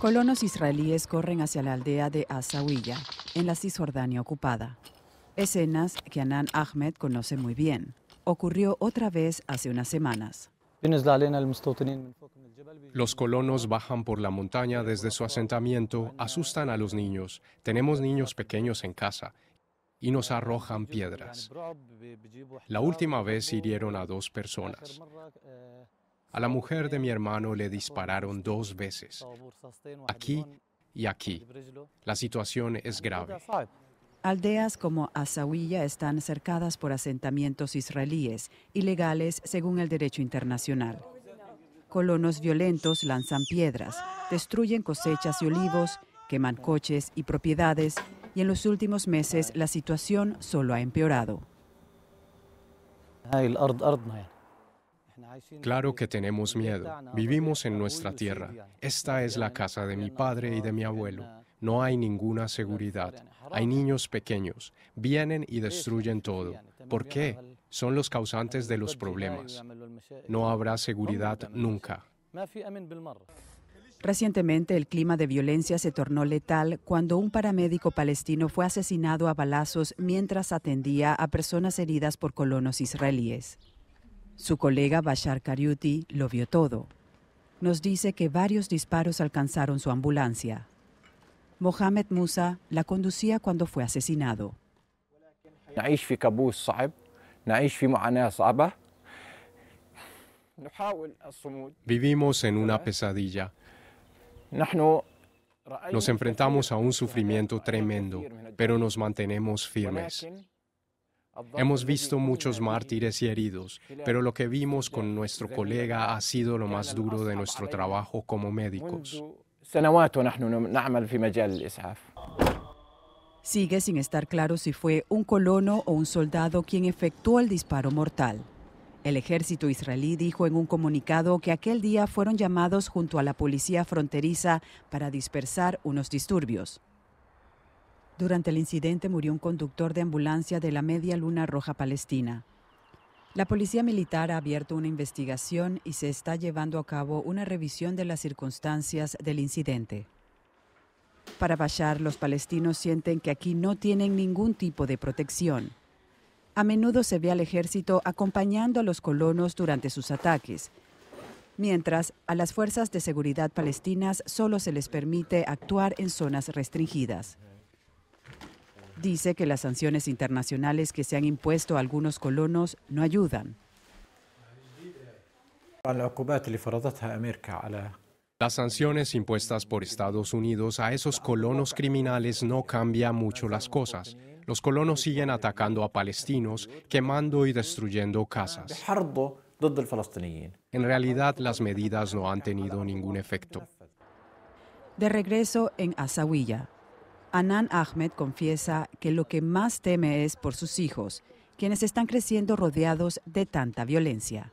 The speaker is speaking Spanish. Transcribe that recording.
Colonos israelíes corren hacia la aldea de Asawiya en la Cisjordania ocupada. Escenas que Anan Ahmed conoce muy bien. Ocurrió otra vez hace unas semanas. Los colonos bajan por la montaña desde su asentamiento, asustan a los niños. Tenemos niños pequeños en casa y nos arrojan piedras. La última vez hirieron a dos personas. A la mujer de mi hermano le dispararon dos veces, aquí y aquí. La situación es grave. Aldeas como Azawiya están cercadas por asentamientos israelíes, ilegales según el derecho internacional. Colonos violentos lanzan piedras, destruyen cosechas y olivos, queman coches y propiedades, y en los últimos meses la situación solo ha empeorado. Claro que tenemos miedo. Vivimos en nuestra tierra. Esta es la casa de mi padre y de mi abuelo. No hay ninguna seguridad. Hay niños pequeños. Vienen y destruyen todo. ¿Por qué? Son los causantes de los problemas. No habrá seguridad nunca. Recientemente el clima de violencia se tornó letal cuando un paramédico palestino fue asesinado a balazos mientras atendía a personas heridas por colonos israelíes. Su colega Bashar Kariuti lo vio todo. Nos dice que varios disparos alcanzaron su ambulancia. Mohamed Musa la conducía cuando fue asesinado. Vivimos en una pesadilla. Nos enfrentamos a un sufrimiento tremendo, pero nos mantenemos firmes. Hemos visto muchos mártires y heridos, pero lo que vimos con nuestro colega ha sido lo más duro de nuestro trabajo como médicos. Sigue sin estar claro si fue un colono o un soldado quien efectuó el disparo mortal. El ejército israelí dijo en un comunicado que aquel día fueron llamados junto a la policía fronteriza para dispersar unos disturbios. Durante el incidente murió un conductor de ambulancia de la Media Luna Roja Palestina. La policía militar ha abierto una investigación y se está llevando a cabo una revisión de las circunstancias del incidente. Para Bashar, los palestinos sienten que aquí no tienen ningún tipo de protección. A menudo se ve al ejército acompañando a los colonos durante sus ataques, mientras a las fuerzas de seguridad palestinas solo se les permite actuar en zonas restringidas dice que las sanciones internacionales que se han impuesto a algunos colonos no ayudan. Las sanciones impuestas por Estados Unidos a esos colonos criminales no cambian mucho las cosas. Los colonos siguen atacando a palestinos, quemando y destruyendo casas. En realidad las medidas no han tenido ningún efecto. De regreso en Azawiya. Anan Ahmed confiesa que lo que más teme es por sus hijos, quienes están creciendo rodeados de tanta violencia.